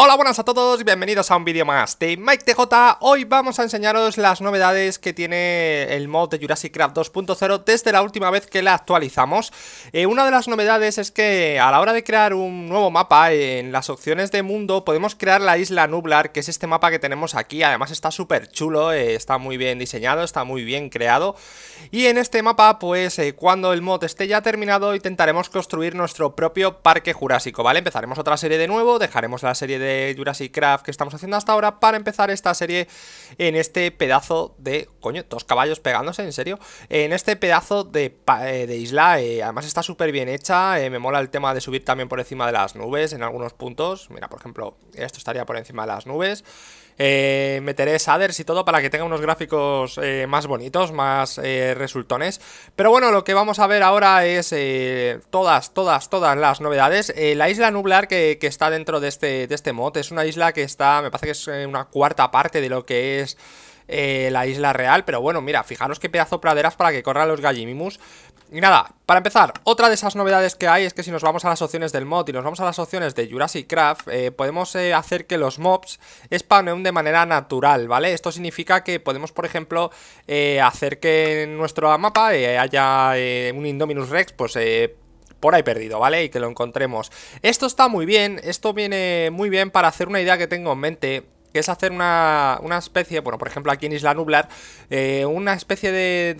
Hola, buenas a todos, y bienvenidos a un vídeo más de MikeTJ. Hoy vamos a enseñaros las novedades que tiene el mod de Jurassic Craft 2.0 desde la última vez que la actualizamos. Eh, una de las novedades es que a la hora de crear un nuevo mapa, en las opciones de mundo podemos crear la isla Nublar, que es este mapa que tenemos aquí. Además está súper chulo, eh, está muy bien diseñado, está muy bien creado. Y en este mapa, pues eh, cuando el mod esté ya terminado, intentaremos construir nuestro propio parque jurásico, ¿vale? Empezaremos otra serie de nuevo, dejaremos la serie de de Jurassic Craft que estamos haciendo hasta ahora para empezar esta serie en este pedazo de... Coño, dos caballos pegándose, en serio. En este pedazo de, eh, isla, eh, además está súper bien hecha, eh, me mola el tema de subir también por encima de las nubes en algunos puntos. Mira, por ejemplo, esto estaría por encima de las nubes. Eh, meteré shaders y todo para que tenga unos gráficos eh, más bonitos, más eh, resultones. Pero bueno, lo que vamos a ver ahora es todas, todas, todas las novedades. la isla nublar que, está dentro de este, de este mod es una isla que está, me parece que es una cuarta parte de lo que es... la isla real, pero bueno, mira, fijaros qué pedazo praderas para que corran los gallimimus y nada, para empezar, otra de esas novedades que hay es que si nos vamos a las opciones del mod y nos vamos a las opciones de Jurassic Craft, eh, podemos eh, hacer que los mobs spawnen de manera natural, ¿vale? Esto significa que podemos, por ejemplo, eh, hacer que en nuestro mapa haya un Indominus Rex, pues por ahí perdido, ¿vale? Y que lo encontremos. Esto está muy bien, esto viene muy bien para hacer una idea que tengo en mente que es hacer una, especie, bueno, por ejemplo aquí en Isla Nublar, eh, una especie de,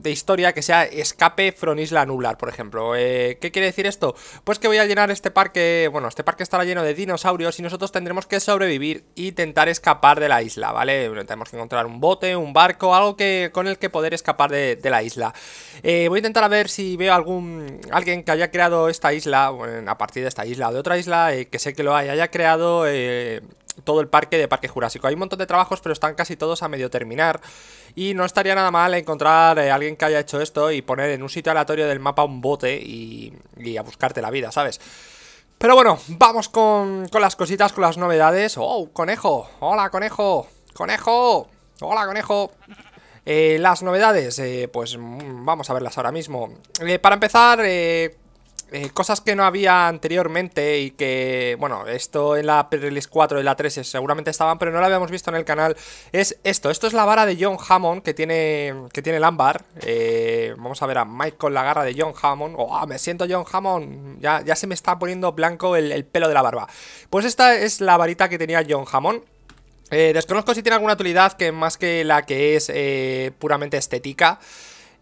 de, historia que sea escape from Isla Nublar, por ejemplo. Eh, ¿Qué quiere decir esto? Pues que voy a llenar este parque, bueno, este parque estará lleno de dinosaurios y nosotros tendremos que sobrevivir y intentar escapar de la isla, ¿vale? Tenemos que encontrar un bote, un barco, algo que con el que poder escapar de, la isla. Eh, voy a intentar a ver si veo algún alguien que haya creado esta isla, a partir de esta isla o de otra isla, que sé que lo haya creado todo el parque de Parque Jurásico. Hay un montón de trabajos, pero están casi todos a medio terminar. Y no estaría nada mal encontrar a eh, alguien que haya hecho esto y poner en un sitio aleatorio del mapa un bote y, y a buscarte la vida, ¿sabes? Pero bueno, vamos con, con, las cositas, con las novedades. ¡Oh, conejo! ¡Hola, conejo! ¡Conejo! ¡Hola, conejo! Eh, las novedades, eh, pues mm, vamos a verlas ahora mismo. Eh, para empezar, eh, eh, cosas que no había anteriormente y que, bueno, esto en la release 4 y la 3 seguramente estaban, pero no la habíamos visto en el canal, es esto. Esto es la vara de John Hammond que tiene, que tiene el ámbar. Eh, vamos a ver a Mike con la garra de John Hammond. ¡Oh, ah, me siento John Hammond! Ya, se me está poniendo blanco el, pelo de la barba. Pues esta es la varita que tenía John Hammond. Eh, desconozco si tiene alguna utilidad que más que la que es puramente estética.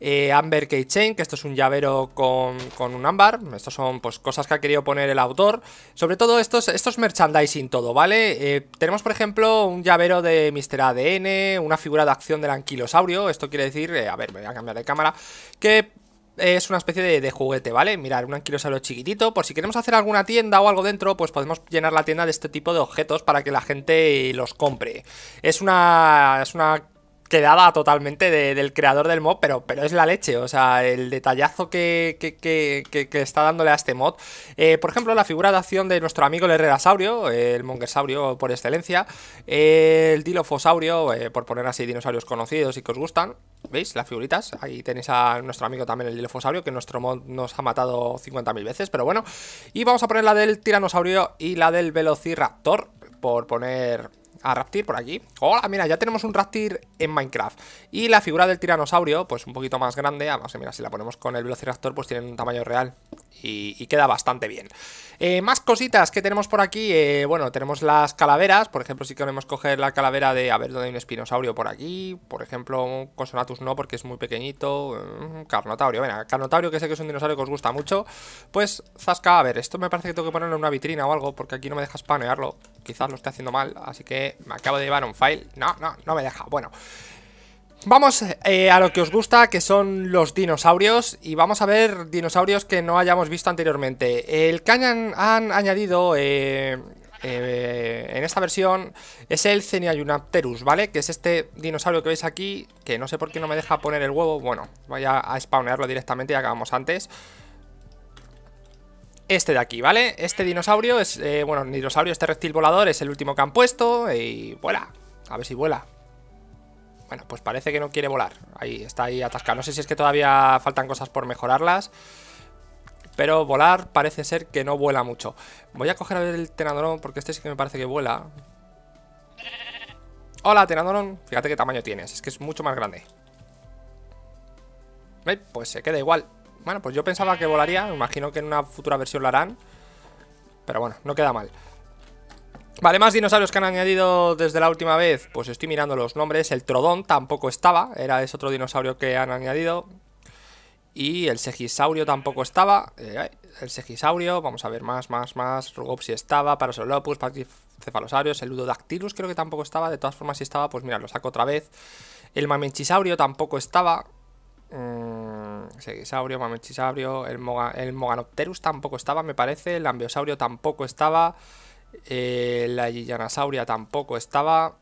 Eh, Amber Keychain, que esto es un llavero con, un ámbar. Estos son pues, cosas que ha querido poner el autor. Sobre todo estos, estos merchandising todo, ¿vale? Eh, tenemos, por ejemplo, un llavero de Mr. ADN, una figura de acción del anquilosaurio. Esto quiere decir, eh, a ver, me voy a cambiar de cámara, que es una especie de, de, juguete, ¿vale? Mirar, un anquilosaurio chiquitito, por si queremos hacer alguna tienda o algo dentro, pues podemos llenar la tienda de este tipo de objetos para que la gente los compre. Es una, es una Quedada totalmente del creador del mod, pero, pero es la leche, o sea, el detallazo que, que, que, está dándole a este mod. Eh, por ejemplo, la figura de acción de nuestro amigo el Herrerasaurio, el Mongersaurio por excelencia, el Dilofosaurio, eh, por poner así dinosaurios conocidos y que os gustan, ¿veis? Las figuritas, ahí tenéis a nuestro amigo también el Dilofosaurio, que nuestro mod nos ha matado 50.000 veces, pero bueno. Y vamos a poner la del Tiranosaurio y la del Velociraptor, por poner a Raptir por aquí. Hola, mira, ya tenemos un Raptir en Minecraft. Y la figura del tiranosaurio, pues un poquito más grande. Además, mira, si la ponemos con el Velociraptor, pues tiene un tamaño real. Y, queda bastante bien. Eh, más cositas que tenemos por aquí. Eh, bueno, tenemos las calaveras. Por ejemplo, si queremos coger la calavera de... A ver, ¿dónde hay un espinosaurio por aquí? Por ejemplo, un Consonatus no, porque es muy pequeñito. Un mm, carnotaurio. Venga, carnotaurio, que sé que es un dinosaurio que os gusta mucho. Pues, zasca, a ver, esto me parece que tengo que ponerlo en una vitrina o algo, porque aquí no me deja spanearlo. Quizás lo esté haciendo mal, así que me acabo de llevar un file. No, no, no me deja. Bueno. Vamos eh, a lo que os gusta, que son los dinosaurios, y vamos a ver dinosaurios que no hayamos visto anteriormente. El que han, añadido eh, eh, en esta versión es el Ceniayunapterus, ¿vale? Que es este dinosaurio que veis aquí, que no sé por qué no me deja poner el huevo, bueno, voy a, a spawnearlo directamente, y acabamos antes este de aquí, ¿vale? Este dinosaurio es, eh, bueno, dinosaurio, este reptil volador es el último que han puesto y vuela. A ver si vuela. Bueno, pues parece que no quiere volar. Ahí está ahí atascado. No sé si es que todavía faltan cosas por mejorarlas. Pero volar parece ser que no vuela mucho. Voy a coger a ver el tenadorón porque este sí que me parece que vuela. Hola, tenadorón. Fíjate qué tamaño tienes. Es que es mucho más grande. pues se queda igual. Bueno, pues yo pensaba que volaría. Me imagino que en una futura versión lo harán. Pero bueno, no queda mal. Vale, más dinosaurios que han añadido desde la última vez. Pues estoy mirando los nombres. El Trodón tampoco estaba. Era ese otro dinosaurio que han añadido. Y el Segisaurio tampoco estaba. Eh, el Segisaurio, vamos a ver más, más, más. Rugopsi estaba. Parasolopus, cefalosaurios. el Ludodactylus creo que tampoco estaba. De todas formas, si estaba, pues mira, lo saco otra vez. El Mamenchisaurio tampoco estaba. Seguisaurio, Mamechisaurio, el, Moganopterus tampoco estaba, me parece, el Ambiosaurio tampoco estaba, eh, la Gillanasauria tampoco estaba.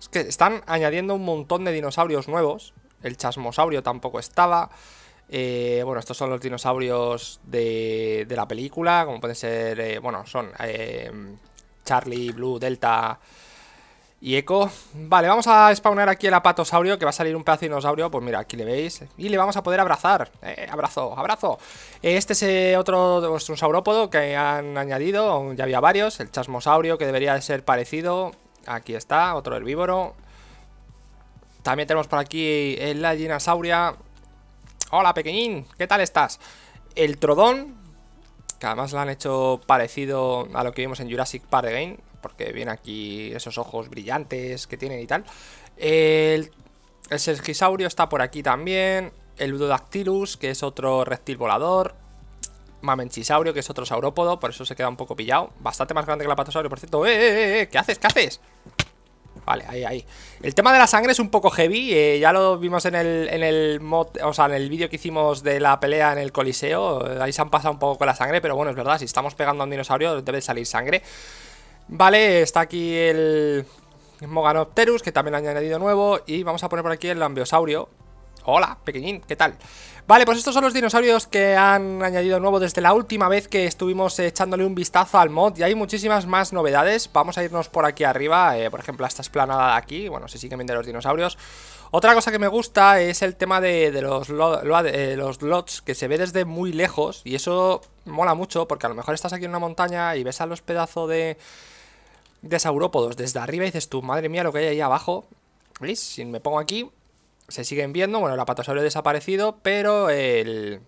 Es que están añadiendo un montón de dinosaurios nuevos, el Chasmosaurio tampoco estaba. Eh, bueno, estos son los dinosaurios de, la película, como pueden ser, eh, bueno, son Charlie, Blue, Delta, y eco, vale, vamos a spawnar aquí el apatosaurio Que va a salir un pedazo de dinosaurio, pues mira, aquí le veis Y le vamos a poder abrazar, eh, abrazo, abrazo eh, Este es eh, otro es un saurópodo que han añadido Ya había varios, el chasmosaurio que debería ser parecido Aquí está, otro herbívoro También tenemos por aquí la dinosauria Hola pequeñín, ¿qué tal estás? El trodón, que además lo han hecho parecido a lo que vimos en Jurassic Park Game porque viene aquí esos ojos brillantes que tienen y tal. El, el Sergisaurio está por aquí también. El Ludodactylus, que es otro reptil volador. Mamenchisaurio, que es otro saurópodo, por eso se queda un poco pillado. Bastante más grande que el apatosaurio, por cierto. ¡Eh, eh, eh! eh! ¿Qué haces? ¿Qué haces? Vale, ahí, ahí. El tema de la sangre es un poco heavy. Eh, ya lo vimos en el, en el mod, o sea, en el vídeo que hicimos de la pelea en el Coliseo. Eh, ahí se han pasado un poco con la sangre, pero bueno, es verdad, si estamos pegando a un dinosaurio debe salir sangre. Vale, está aquí el Moganopterus, que también han añadido nuevo. Y vamos a poner por aquí el Lambiosaurio. Hola, pequeñín, ¿qué tal? Vale, pues estos son los dinosaurios que han añadido nuevo desde la última vez que estuvimos echándole un vistazo al mod y hay muchísimas más novedades. Vamos a irnos por aquí arriba, eh, por ejemplo, a esta esplanada de aquí, bueno, si siguen viendo los dinosaurios. Otra cosa que me gusta es el tema de, los, eh, los lots, que se ve desde muy lejos y eso mola mucho porque a lo mejor estás aquí en una montaña y ves a los pedazos de de saurópodos desde arriba dices tú, madre mía, lo que hay ahí abajo. ¿Veis? Si me pongo aquí, se siguen viendo. Bueno, el apatosaurio ha desaparecido, pero el...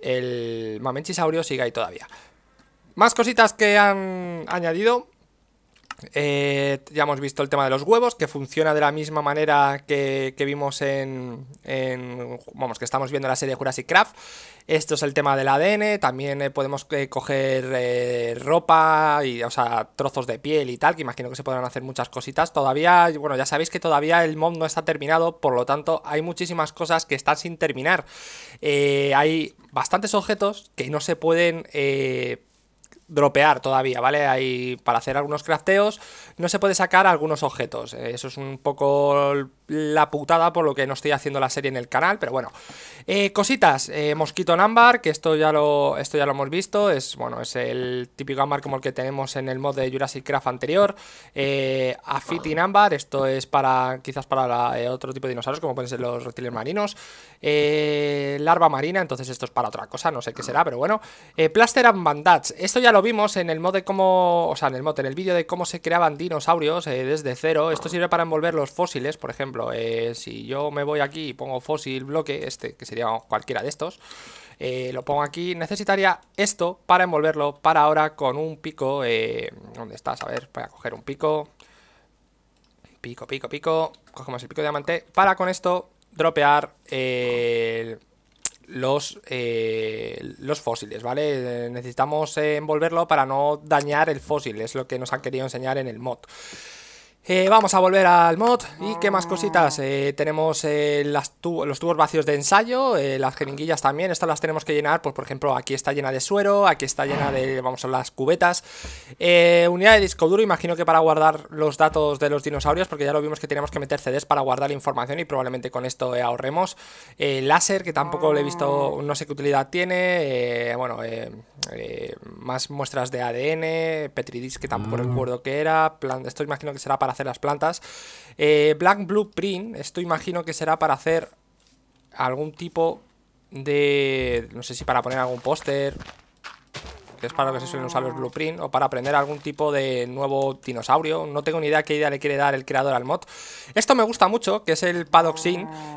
El Mamenchisaurio sigue ahí todavía. Más cositas que han añadido. Eh, ya hemos visto el tema de los huevos, que funciona de la misma manera que, vimos en, Vamos, que estamos viendo la serie Jurassic Craft. Esto es el tema del ADN. También eh, podemos eh, coger ropa y, o sea, trozos de piel y tal, que imagino que se podrán hacer muchas cositas. Todavía, bueno, ya sabéis que todavía el mod no está terminado, por lo tanto, hay muchísimas cosas que están sin terminar. hay bastantes objetos que no se pueden dropear todavía, ¿vale? Hay, para hacer algunos crafteos no se puede sacar algunos objetos. Eh, eso es un poco la putada por lo que no estoy haciendo la serie en el canal, pero bueno. Eh, cositas, eh, mosquito en que esto ya, lo, esto ya lo hemos visto, es, bueno, es el típico ámbar como el que tenemos en el mod de Jurassic Craft anterior. Eh, Nambar, ámbar, esto es para quizás para otro tipo de dinosaurios, como pueden ser los reptiles marinos. larva marina, entonces esto es para otra cosa, no sé qué será, pero bueno. plaster and esto ya lo vimos en el mod de cómo, o sea, en el mod, en el vídeo de cómo se creaban dinosaurios eh, desde cero. Esto sirve para envolver los fósiles, por ejemplo. Eh, si yo me voy aquí y pongo fósil bloque, este, que sería cualquiera de estos, eh, lo pongo aquí, necesitaría esto para envolverlo para ahora con un pico. ¿Dónde estás? A ver, voy a coger un pico. Pico, pico, pico. Cogemos el pico de diamante para con esto dropear el los, eh, los fósiles, ¿vale? Necesitamos envolverlo para no dañar el fósil, es lo que nos han querido enseñar en el mod. Eh, vamos a volver al mod y qué más cositas. Eh, tenemos eh, los tubos vacíos de ensayo, las jeringuillas también. Estas las tenemos que llenar, pues por ejemplo, aquí está llena de suero, aquí está llena de, vamos a las cubetas. unidad de disco duro, imagino que para guardar los datos de los dinosaurios, porque ya lo vimos que teníamos que meter CDs para guardar la información y probablemente con esto ahorremos. láser, que tampoco le he visto, no sé qué utilidad tiene. bueno, más muestras de ADN, Petridis, que tampoco mm. recuerdo qué era. esto imagino que será para hacer las plantas. Eh, Black Blueprint, esto imagino que será para hacer algún tipo de... No sé si para poner algún póster, que es para lo que se suelen usar los blueprint, o para aprender algún tipo de nuevo dinosaurio. No tengo ni idea qué idea le quiere dar el creador al mod. Esto me gusta mucho, que es el Paddock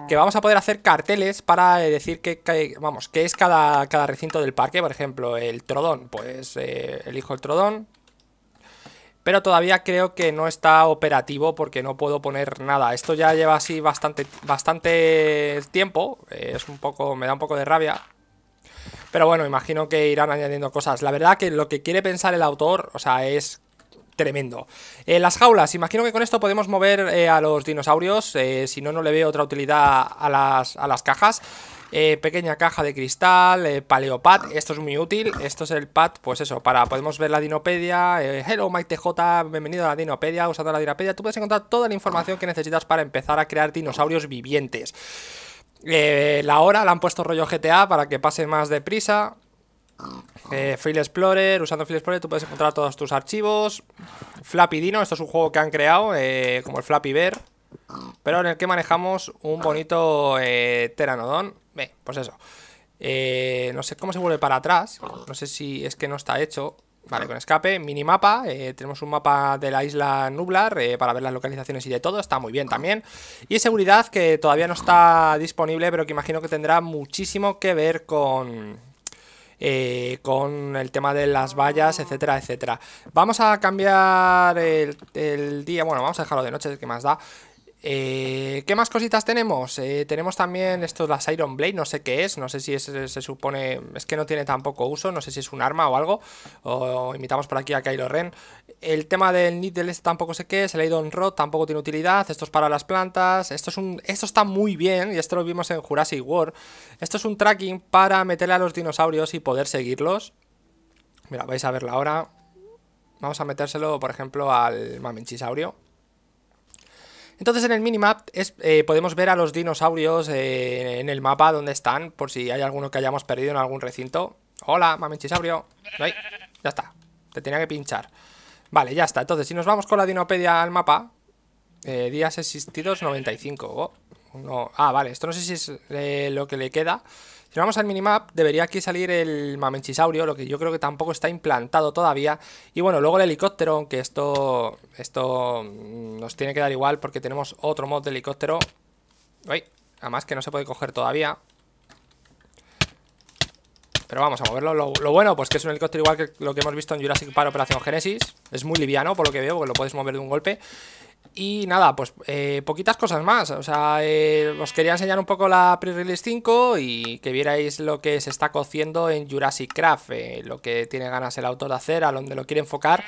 que vamos a poder hacer carteles para eh, decir que, vamos, qué es cada, cada recinto del parque. Por ejemplo, el Trodón, pues eh, elijo el Trodón, pero todavía creo que no está operativo porque no puedo poner nada. Esto ya lleva así bastante, bastante tiempo, eh, es un poco, me da un poco de rabia. Pero bueno, imagino que irán añadiendo cosas. La verdad que lo que quiere pensar el autor, o sea, es tremendo. Eh, las jaulas, imagino que con esto podemos mover eh, a los dinosaurios, si no, no le veo otra utilidad a las, a las cajas. Eh, pequeña caja de cristal, eh, paleopad, esto es muy útil, esto es el pad, pues eso, para, podemos ver la dinopedia, eh, hello Mike TJ, bienvenido a la dinopedia, usando la dinopedia, tú puedes encontrar toda la información que necesitas para empezar a crear dinosaurios vivientes. Eh, la hora la han puesto rollo GTA para que pase más deprisa. Eh, File Explorer, usando File Explorer tú puedes encontrar todos tus archivos. Flappy Dino, esto es un juego que han creado, como el Flappy Bear, pero en el que manejamos un bonito teranodon pues eso. Eh, no sé cómo se vuelve para atrás. No sé si es que no está hecho. Vale, con escape, minimapa. Eh, tenemos un mapa de la isla Nublar eh, para ver las localizaciones y de todo. Está muy bien también. Y seguridad, que todavía no está disponible, pero que imagino que tendrá muchísimo que ver con, con el tema de las vallas, etcétera, etcétera. Vamos a cambiar el, día, bueno, vamos a dejarlo de noche, que más da. Eh, ¿Qué más cositas tenemos? Eh, tenemos también esto, las Iron Blade, no sé qué es, no sé si se supone, es que no tiene tampoco uso, no sé si es un arma o algo, o invitamos por aquí a Kylo Ren. El tema del Needle este tampoco sé qué es, el Iron Rod tampoco tiene utilidad, esto es para las plantas, esto, es un, esto está muy bien, y esto lo vimos en Jurassic World, esto es un tracking para meterle a los dinosaurios y poder seguirlos. Mira, vais a verlo ahora. Vamos a metérselo, por ejemplo, al Mamenchisaurio. Entonces en el minimap es, eh, podemos ver a los dinosaurios eh, en el mapa donde están, por si hay alguno que hayamos perdido en algún recinto. Hola, mamichisaurio. Ya está. Te tenía que pinchar. Vale, ya está. Entonces, si nos vamos con la dinopedia al mapa, eh, días existidos 95. Ah, vale. Esto no sé si es lo que le queda. Si vamos al minimap, debería aquí salir el Mamenchisaurio, lo que yo creo que tampoco está implantado todavía. Y bueno, luego el helicóptero, aunque esto, esto mm, nos tiene que dar igual porque tenemos otro mod de helicóptero. además que no se puede coger todavía. Pero vamos a moverlo. Lo, bueno, pues que es un helicóptero igual que lo que hemos visto en Jurassic Park Operación Genesis. Es muy liviano, por lo que veo, porque lo puedes mover de un golpe. Y nada, pues eh, poquitas cosas más. O sea, eh, os quería enseñar un poco la pre-release 5 y que vierais lo que se está cociendo en Jurassic Craft, eh, lo que tiene ganas el autor de hacer, a donde lo quiere enfocar.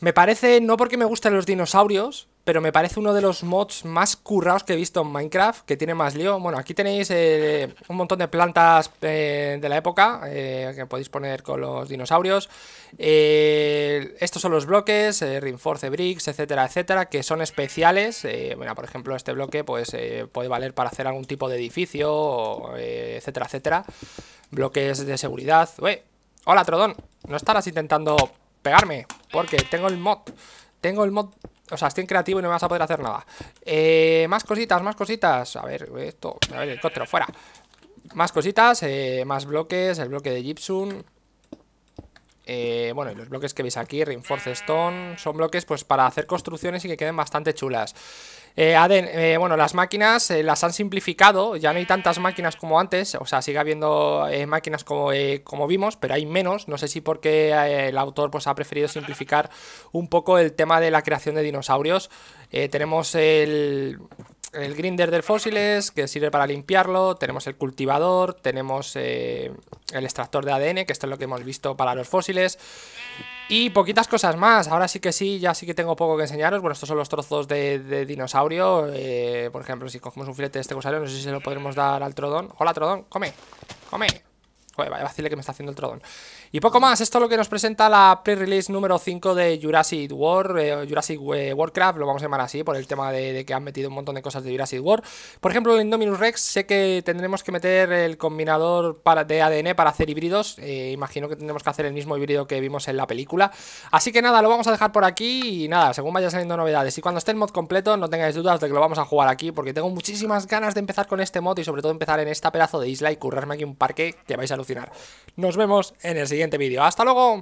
Me parece, no porque me gusten los dinosaurios, pero me parece uno de los mods más currados que he visto en Minecraft, que tiene más lío. Bueno, aquí tenéis eh, un montón de plantas eh, de la época, eh, que podéis poner con los dinosaurios. estos son los bloques, Reinforce Bricks, etcétera, etcétera, que son especiales. bueno, por ejemplo, este bloque pues puede valer para hacer algún tipo de edificio, etcétera, etcétera. Bloques de seguridad. hola, Trodón, no estarás intentando pegarme, porque tengo el mod... Tengo el mod o sea, estoy en creativo y no me vas a poder hacer nada. Eh, más cositas, más cositas. A ver, esto, a ver, el helicóptero, fuera. Más cositas, eh, más bloques, el bloque de gypsum. Eh, bueno, los bloques que veis aquí, Reinforce Stone, son bloques pues para hacer construcciones y que queden bastante chulas. Eh, Aden, eh, bueno, las máquinas eh, las han simplificado, ya no hay tantas máquinas como antes, o sea, sigue habiendo eh, máquinas como, como vimos, pero hay menos, no sé si porque el autor pues, ha preferido simplificar un poco el tema de la creación de dinosaurios. tenemos el, el grinder de fósiles que sirve para limpiarlo, tenemos el cultivador, tenemos el extractor de ADN, que esto es lo que hemos visto para los fósiles. Y poquitas cosas más, ahora sí que sí, ya sí que tengo poco que enseñaros. Bueno, estos son los trozos de, dinosaurio. Eh, por ejemplo, si cogemos un filete de este cosario, no sé si se lo podremos dar al trodón. Hola, trodón, come, come. Joder, vaya vacile que me está haciendo el trodón. Y poco más, esto es lo que nos presenta la pre-release número 5 de Jurassic World, eh, Jurassic eh, Warcraft, lo vamos a llamar así, por el tema de, que han metido un montón de cosas de Jurassic World. Por ejemplo, el Indominus Rex, sé que tendremos que meter el combinador para, de ADN para hacer híbridos, eh, imagino que tendremos que hacer el mismo híbrido que vimos en la película. Así que nada, lo vamos a dejar por aquí y nada, según vaya saliendo novedades. Y cuando esté el mod completo, no tengáis dudas de que lo vamos a jugar aquí, porque tengo muchísimas ganas de empezar con este mod y sobre todo empezar en esta pedazo de isla y currarme aquí un parque que vais a alucinar. Nos vemos en el siguiente siguiente vídeo. ¡Hasta luego!